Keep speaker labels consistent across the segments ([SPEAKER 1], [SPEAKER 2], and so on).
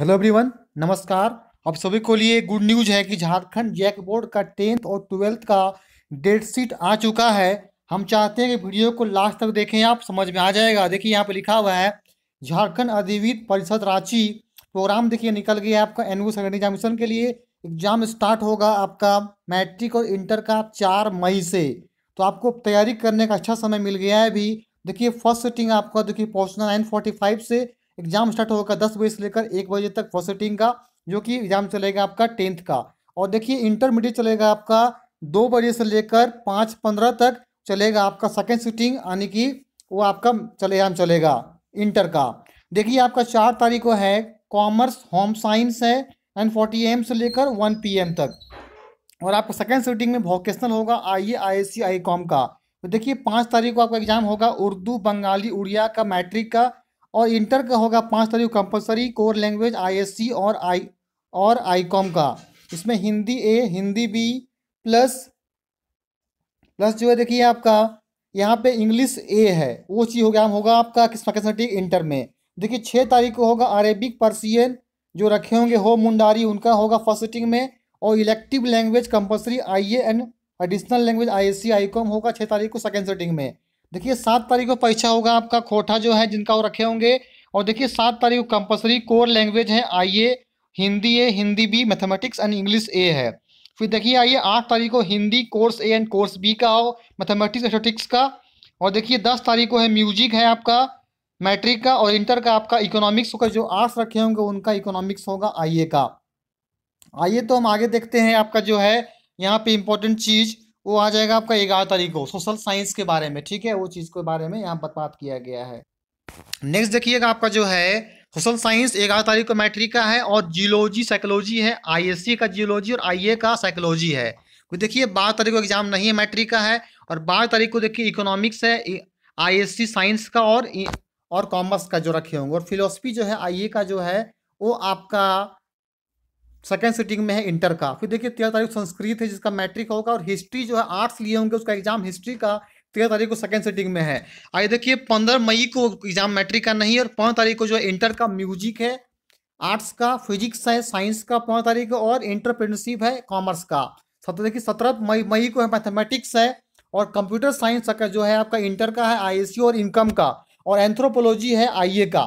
[SPEAKER 1] hello everyone नमस्कार अब सभी को लिए गुड न्यूज है कि झारखंड जैक बोर्ड का टेंथ और ट्वेल्थ का डेट शीट आ चुका है हम चाहते हैं कि वीडियो को लास्ट तक देखें आप समझ में आ जाएगा देखिए यहाँ पे लिखा हुआ है झारखंड अधिवित परिषद रांची प्रोग्राम देखिए निकल गया आपका एनुअल सेकेंड एग्जामिशन के लिए एग्जाम स्टार्ट होगा आपका मैट्रिक और इंटर का चार मई से तो आपको तैयारी करने का अच्छा समय मिल गया है अभी देखिए फर्स्ट सेटिंग आपका देखिए पहुँचना नाइन फोर्टी फाइव से एग्जाम स्टार्ट होगा दस बजे से लेकर एक बजे तक फर्स्ट का जो कि एग्जाम चलेगा आपका टेंथ का और देखिए इंटरमीडिएट चलेगा आपका दो बजे से लेकर पाँच पंद्रह तक चलेगा आपका सेकेंड सीटिंग यानी कि वो आपका चले एग्जाम चलेगा इंटर का देखिए आपका चार तारीख को है कॉमर्स होम साइंस है एंड फोर्टी एम से लेकर वन पी एम तक और आपका सेकेंड सीटिंग में वोकेशनल होगा आई ए आई सी आई कॉम का तो देखिए पाँच तारीख को आपका एग्जाम होगा उर्दू बंगाली उड़िया का मैट्रिक का और इंटर का होगा पाँच तारीख कंपलसरी कोर लैंग्वेज आईएससी और आई और आईकॉम का इसमें Hindi A Hindi B plus plus जो है देखिए आपका यहाँ पे इंग्लिश ए है वो चीज़ हो गया होगा आपका किसका किसमेटिक इंटर में देखिए छः तारीख को होगा अरेबिक पर्सियन जो रखे होंगे हो मुंडारी उनका होगा फर्स्ट सिटिंग में और elective language compulsory I A and additional language I S C I com होगा छः तारीख को सेकेंड सेटिंग में देखिए सात तारीख को परीक्षा होगा आपका खोटा जो है जिनका वो रखे होंगे और देखिए सात तारीख को कंपलसरी कोर लैंग्वेज है I A Hindi A Hindi B mathematics and English A है फिर देखिए आइए आठ तारीख को Hindi course A and course B का हो मैथमेटिक्स एथेटिक्स का और देखिए दस तारीख को है म्यूजिक है आपका मैट्रिक का और इंटर का आपका इकोनॉमिक्स का जो आर्ट्स रखे होंगे उनका इकोनॉमिक्स होगा आइए का आइए तो हम आगे देखते हैं आपका जो है यहाँ पे इम्पोर्टेंट चीज़ वो आ जाएगा आपका ग्यारह तारीख को सोशल साइंस के बारे में ठीक है वो चीज़ के बारे में यहाँ पर बात किया गया है नेक्स्ट देखिएगा आपका जो है सोशल साइंस ग्यारह तारीख को मैट्रिक का है और जियोलॉजी साइकोलॉजी है आईएससी का जियोलॉजी और आईए का साइकोलॉजी है तो देखिए बारह तारीख को एग्जाम नहीं है मैट्रिक का है और बारह तारीख को देखिए इकोनॉमिक्स है आईएससी साइंस का और और कॉमर्स का जो रखे होंगे और फिलोसफी जो है आई का जो है वो आपका सेकेंड सिटिंग में है इंटर का फिर देखिए तेरह तारीख संस्कृत है जिसका मैट्रिक होगा और हिस्ट्री जो है आर्ट्स लिए होंगे उसका एग्जाम हिस्ट्री का तेरह तारीख को सेकेंड सेटिंग में है आइए देखिए पंद्रह मई को एग्जाम मैट्रिक का नहीं और पाँच तारीख को जो इंटर का म्यूजिक है आर्ट्स का फिजिक्स है साइंस का पाँच तारीख और इंटरप्रेनरशिप है कॉमर्स का सत्रह देखिए सत्रह मई मई को है मैथमेटिक्स है और कंप्यूटर साइंस का जो है आपका इंटर का है आई e और इनकम का और एंथ्रोपोलॉजी है आई का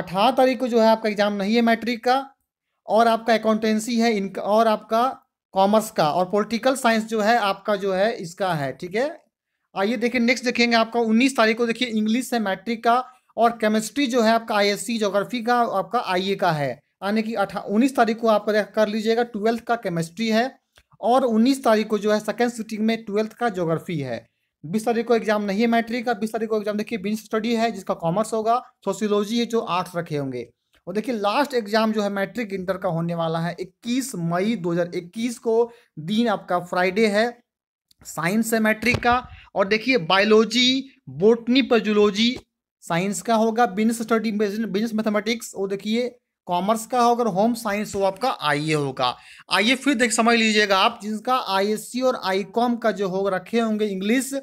[SPEAKER 1] अठारह तारीख को जो है आपका एग्जाम नहीं है मैट्रिक का और आपका अकाउंटेंसी है इनका और आपका कॉमर्स का और पॉलिटिकल साइंस जो है आपका जो है इसका है ठीक है आइए देखिए नेक्स्ट देखेंगे आपका 19 तारीख को देखिए इंग्लिश है मैट्रिक का और केमिस्ट्री जो है आपका आईएससी ज्योग्राफी का आपका आईए का है यानी कि अठा उन्नीस तारीख को आप कर लीजिएगा ट्वेल्थ का केमिस्ट्री है और उन्नीस तारीख को जो है सेकेंड सिटिंग में ट्वेल्थ का ज्योग्राफी है बीस तारीख को एग्जाम नहीं है मैट्रिक का बीस तारीख को एग्जाम देखिए बिन्स स्टडी है जिसका कॉमर्स होगा सोशियोलॉजी है जो आर्ट्स रखे होंगे और देखिए लास्ट एग्जाम जो है मैट्रिक इंटर का होने वाला है 21 मई 2021 को दिन आपका फ्राइडे है साइंस है मैट्रिक का और देखिए बायोलॉजी बोटनी पजुलॉजी साइंस का होगा बिजनेस स्टडी बिजनेस मैथमेटिक्स और देखिए कॉमर्स का होगा और होम साइंस वो आपका आईए होगा आइए फिर देख समझ लीजिएगा आप जिनका आईएससी और आईकॉम का जो होगा रखे होंगे इंग्लिश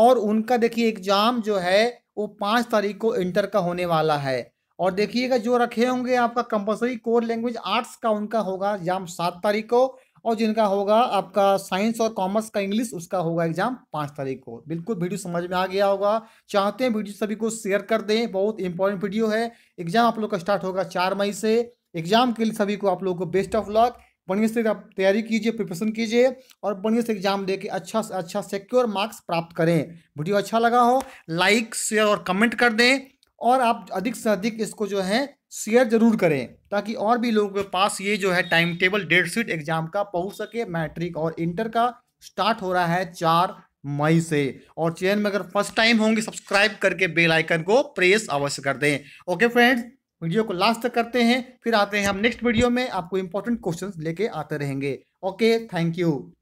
[SPEAKER 1] और उनका देखिए एग्जाम जो है वो पाँच तारीख को इंटर का होने वाला है और देखिएगा जो रखे होंगे आपका कंपलसरी कोर लैंग्वेज आर्ट्स का उनका होगा एग्जाम सात तारीख को और जिनका होगा आपका साइंस और कॉमर्स का इंग्लिश उसका होगा एग्जाम पाँच तारीख को बिल्कुल वीडियो समझ में आ गया होगा चाहते हैं वीडियो सभी को शेयर कर दें बहुत इंपॉर्टेंट वीडियो है एग्जाम आप लोग का स्टार्ट होगा चार मई से एग्जाम के लिए सभी को आप लोगों को बेस्ट ऑफ लक बढ़िया से आप तैयारी कीजिए प्रिपरेशन कीजिए और बढ़िया से एग्जाम दे के अच्छा से अच्छा सिक्योर मार्क्स प्राप्त करें वीडियो अच्छा लगा हो लाइक शेयर और कमेंट कर दें और आप अधिक से अधिक इसको जो है शेयर जरूर करें ताकि और भी लोगों के पास ये जो है time table date sheet exam का पहुंच सके मैट्रिक और इंटर का स्टार्ट हो रहा है चार मई से और चैनल में अगर फर्स्ट टाइम होंगे सब्सक्राइब करके बेल आइकन को प्रेस अवश्य कर दें ओके फ्रेंड्स वीडियो को लास्ट तक करते हैं फिर आते हैं हम नेक्स्ट वीडियो में आपको इंपॉर्टेंट क्वेश्चन लेके आते रहेंगे ओके थैंक यू